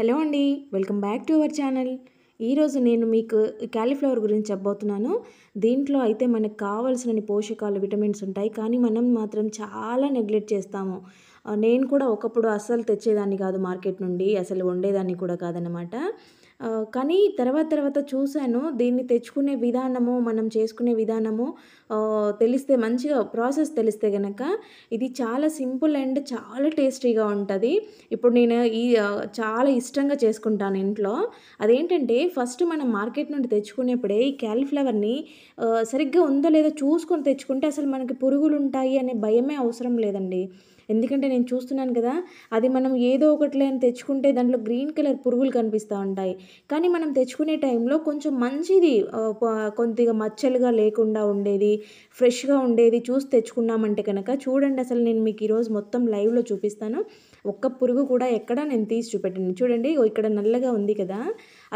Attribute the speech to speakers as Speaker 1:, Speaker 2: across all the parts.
Speaker 1: hello అండి welcome back to our channel ఈరోజు నేను మీకు క్యాలీఫ్లవర్ గురించి చెప్పబోతున్నాను దీంట్లో అయితే మనకు కావాల్సిన పోషకాలు విటమిన్స్ ఉంటాయి కానీ మనం మాత్రం చాలా నెగ్లెక్ట్ చేస్తాము నేను కూడా ఒకప్పుడు అస్సలు తెచ్చేదాన్ని కాదు మార్కెట్ నుండి అసలు వండేదాన్ని కూడా కాదనమాట కానీ తర్వాత తర్వాత చూశాను దీన్ని తెచ్చుకునే విధానము మనం చేసుకునే విధానము తెలిస్తే మంచిగా ప్రాసెస్ తెలిస్తే కనుక ఇది చాలా సింపుల్ అండ్ చాలా టేస్టీగా ఉంటుంది ఇప్పుడు నేను ఈ చాలా ఇష్టంగా చేసుకుంటాను ఇంట్లో అదేంటంటే ఫస్ట్ మనం మార్కెట్ నుండి తెచ్చుకునేప్పుడే ఈ క్యాలీఫ్లవర్ని సరిగ్గా ఉందో లేదో చూసుకొని తెచ్చుకుంటే అసలు మనకి పురుగులు ఉంటాయి అనే భయమే అవసరం లేదండి ఎందుకంటే నేను చూస్తున్నాను కదా అది మనం ఏదో ఒకట్లే అని తెచ్చుకుంటే దాంట్లో గ్రీన్ కలర్ పురుగులు కనిపిస్తూ ఉంటాయి కానీ మనం తెచ్చుకునే టైంలో కొంచెం మంచిది కొద్దిగా మచ్చలుగా లేకుండా ఉండేది ఫ్రెష్గా ఉండేది చూసి తెచ్చుకున్నామంటే కనుక చూడండి అసలు నేను మీకు ఈరోజు మొత్తం లైవ్లో చూపిస్తాను ఒక్క పురుగు కూడా ఎక్కడా నేను తీసి చూపెట్టాను చూడండి ఇక్కడ నల్లగా ఉంది కదా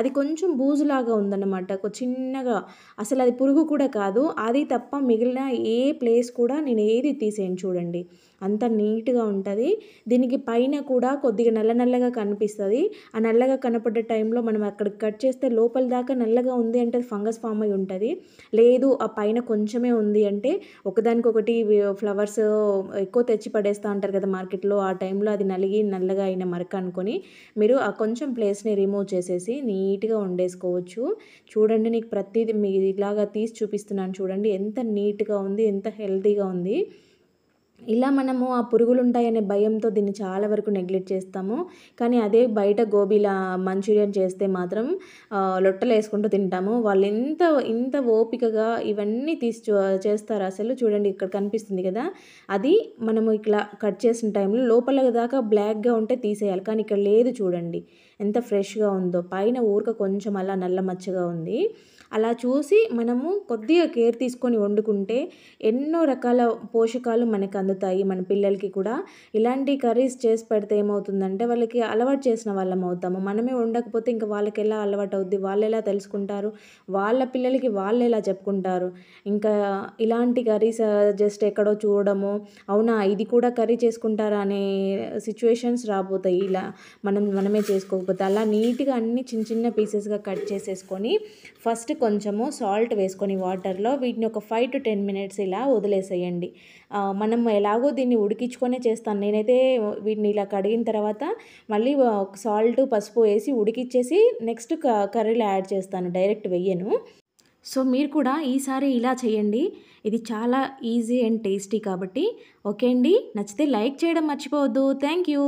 Speaker 1: అది కొంచెం బూజులాగా ఉందన్నమాట ఒక చిన్నగా అసలు అది పురుగు కూడా కాదు అది తప్ప మిగిలిన ఏ ప్లేస్ కూడా నేను ఏది తీసేయను చూడండి అంత నీట్గా ఉంటుంది దీనికి పైన కూడా కొద్దిగా నల్ల నల్లగా కనిపిస్తుంది ఆ నల్లగా కనపడే టైంలో మనం అక్కడ కట్ చేస్తే లోపల దాకా నల్లగా ఉంది అంటే ఫంగస్ ఫామ్ అయి ఉంటుంది లేదు ఆ పైన కొంచెమే ఉంది అంటే ఒకదానికొకటి ఫ్లవర్స్ ఎక్కువ తెచ్చి పడేస్తూ ఉంటారు కదా మార్కెట్లో ఆ టైంలో అది నలిగి నల్లగా అయిన మరక అనుకొని మీరు ఆ కొంచెం ప్లేస్ని రిమూవ్ చేసేసి నీ నీట్గా వండేసుకోవచ్చు చూడండి నీకు ప్రతిదీ మీ ఇలాగా తీసి చూపిస్తున్నాను చూడండి ఎంత నీట్గా ఉంది ఎంత హెల్తీగా ఉంది ఇలా మనము ఆ పురుగులు ఉంటాయనే భయంతో దీన్ని చాలా వరకు నెగ్లెక్ట్ చేస్తాము కానీ అదే బయట గోబీలా మంచూరియన్ చేస్తే మాత్రం లొట్టలు వేసుకుంటూ తింటాము వాళ్ళు ఇంత ఇంత ఓపికగా ఇవన్నీ తీసి చేస్తారు అసలు చూడండి ఇక్కడ కనిపిస్తుంది కదా అది మనము ఇట్లా కట్ చేసిన టైంలో లోపల దాకా బ్లాక్గా ఉంటే తీసేయాలి కానీ ఇక్కడ లేదు చూడండి ఎంత ఫ్రెష్గా ఉందో పైన ఊరక కొంచెం అలా నల్ల మచ్చగా ఉంది అలా చూసి మనము కొద్దిగా కేర్ తీసుకొని వండుకుంటే ఎన్నో రకాల పోషకాలు మనకు అందు అందుతాయి మన పిల్లలకి కూడా ఇలాంటి కర్రీస్ చేసి పెడితే ఏమవుతుందంటే వాళ్ళకి అలవాటు చేసిన వాళ్ళం అవుతాము మనమే ఉండకపోతే ఇంకా వాళ్ళకి ఎలా అలవాటు అవుద్ది వాళ్ళు ఎలా తెలుసుకుంటారు వాళ్ళ పిల్లలకి వాళ్ళు ఎలా చెప్పుకుంటారు ఇంకా ఇలాంటి కర్రీస్ జస్ట్ ఎక్కడో చూడడము అవునా ఇది కూడా కర్రీ చేసుకుంటారా అనే సిచ్యువేషన్స్ రాబోతాయి ఇలా మనం మనమే చేసుకోకపోతే అలా నీట్గా అన్ని చిన్న చిన్న పీసెస్గా కట్ చేసేసుకొని ఫస్ట్ కొంచెము సాల్ట్ వేసుకొని వాటర్లో వీటిని ఒక ఫైవ్ టు టెన్ మినిట్స్ ఇలా వదిలేసేయండి మనం ఎలాగో దీన్ని ఉడికించుకొనే చేస్తాను నేనైతే వీటిని ఇలా కడిగిన తర్వాత మళ్ళీ సాల్ట్ పసుపు వేసి ఉడికిచ్చేసి నెక్స్ట్ కర్రీలో యాడ్ చేస్తాను డైరెక్ట్ వెయ్యను సో మీరు కూడా ఈసారి ఇలా చేయండి ఇది చాలా ఈజీ అండ్ టేస్టీ కాబట్టి ఓకే అండి నచ్చితే లైక్ చేయడం మర్చిపోవద్దు థ్యాంక్ యూ